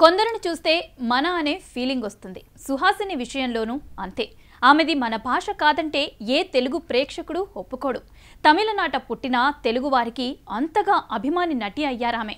కొందరిని చూస్తే మన అనే ఫీలింగ్ వస్తుంది సుహాసిని విషయంలోనూ అంతే ఆమెది మన భాష కాదంటే ఏ తెలుగు ప్రేక్షకుడు ఒప్పుకోడు తమిళనాట పుట్టిన తెలుగు వారికి అంతగా అభిమాని నటి అయ్యారామె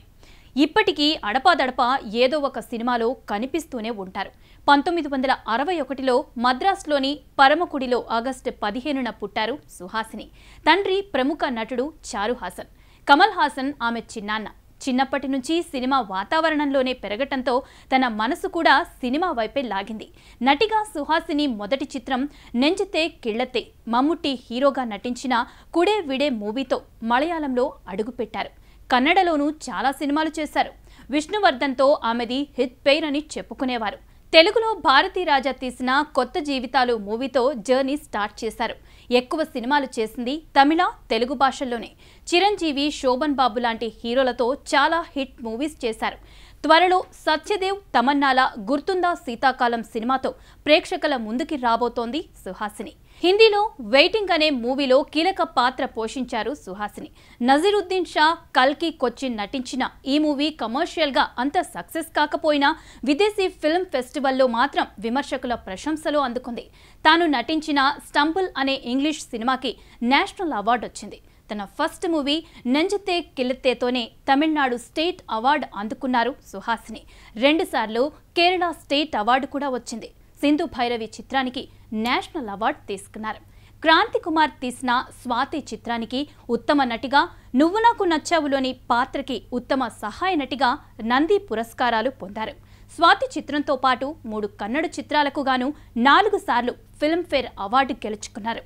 ఇప్పటికీ అడపాదడప ఏదో ఒక సినిమాలో కనిపిస్తూనే ఉంటారు పంతొమ్మిది వందల అరవై ఒకటిలో మద్రాసులోని పరమకుడిలో ఆగస్టు పదిహేనున పుట్టారు సుహాసిని తండ్రి ప్రముఖ నటుడు చారు హాసన్ కమల్ హాసన్ ఆమె చిన్నాన్న చిన్నప్పటి నుంచి సినిమా వాతావరణంలోనే పెరగటంతో తన మనసు కూడా సినిమా వైపే లాగింది నటిగా సుహాసిని మొదటి చిత్రం నెంజితే కిళ్లతే మమ్ముట్టి హీరోగా నటించిన కుడే విడే మూవీతో మలయాళంలో అడుగుపెట్టారు కన్నడలోనూ చాలా సినిమాలు చేశారు విష్ణువర్ధన్తో ఆమెది హిత్ పెయిర్ అని చెప్పుకునేవారు తెలుగులో భారతీ రాజా తీసిన కొత్త జీవితాలు మూవీతో జర్నీ స్టార్ట్ చేశారు ఎక్కువ సినిమాలు చేసింది తమిళ తెలుగు భాషల్లోనే చిరంజీవి శోభన్ బాబు లాంటి హీరోలతో చాలా హిట్ మూవీస్ చేశారు త్వరలో సత్యదేవ్ తమన్నాల గుర్తుందా శీతాకాలం సినిమాతో ప్రేక్షకుల ముందుకి రాబోతోంది సుహాసిని హిందీలో వెయిటింగ్ అనే మూవీలో కీలక పాత్ర పోషించారు సుహాసిని నజీరుద్దీన్ షా కల్కి కొచ్చిన్ నటించిన ఈ మూవీ కమర్షియల్గా అంత సక్సెస్ కాకపోయినా విదేశీ ఫిల్మ్ ఫెస్టివల్లో మాత్రం విమర్శకుల ప్రశంసలు అందుకుంది తాను నటించిన స్టంబుల్ అనే ఇంగ్లీష్ సినిమాకి నేషనల్ అవార్డు వచ్చింది తన ఫస్ట్ మూవీ నంజతే కిలిత్తేతోనే తమిళనాడు స్టేట్ అవార్డు అందుకున్నారు సుహాసిని రెండుసార్లు కేరళ స్టేట్ అవార్డు కూడా వచ్చింది సింధు భైరవి చిత్రానికి నేషనల్ అవార్డు తీసుకున్నారు క్రాంతి కుమార్ తీసిన స్వాతి చిత్రానికి ఉత్తమ నటిగా నువ్వు నాకు నచ్చావులోని పాత్రకి ఉత్తమ సహాయ నటిగా నంది పురస్కారాలు పొందారు స్వాతి చిత్రంతో పాటు మూడు కన్నడ చిత్రాలకు గాను నాలుగు సార్లు ఫిల్మ్ఫేర్ అవార్డు గెలుచుకున్నారు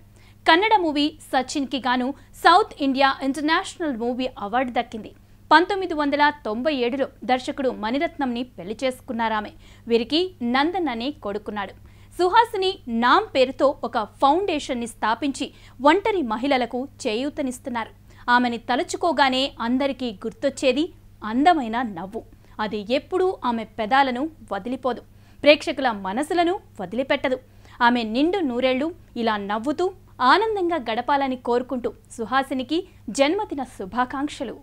కన్నడ మూవీ సచిన్కి గాను south India international movie award దక్కింది పంతొమ్మిది వందల తొంభై ఏడులో దర్శకుడు మణిరత్నంని పెళ్లి చేసుకున్నారామె వీరికి నందన్ అని కొడుకున్నాడు సుహాసిని నామ్ పేరుతో ఒక ఫౌండేషన్ని స్థాపించి ఒంటరి మహిళలకు చేయూతనిస్తున్నారు ఆమెని తలుచుకోగానే అందరికీ గుర్తొచ్చేది అందమైన నవ్వు అది ఎప్పుడూ ఆమె పెదాలను వదిలిపోదు ప్రేక్షకుల మనసులను వదిలిపెట్టదు ఆమె నిండు నూరేళ్లు ఇలా నవ్వుతూ ఆనందంగా గడపాలని కోరుకుంటూ సుహాసినికి జన్మదిన శుభాకాంక్షలు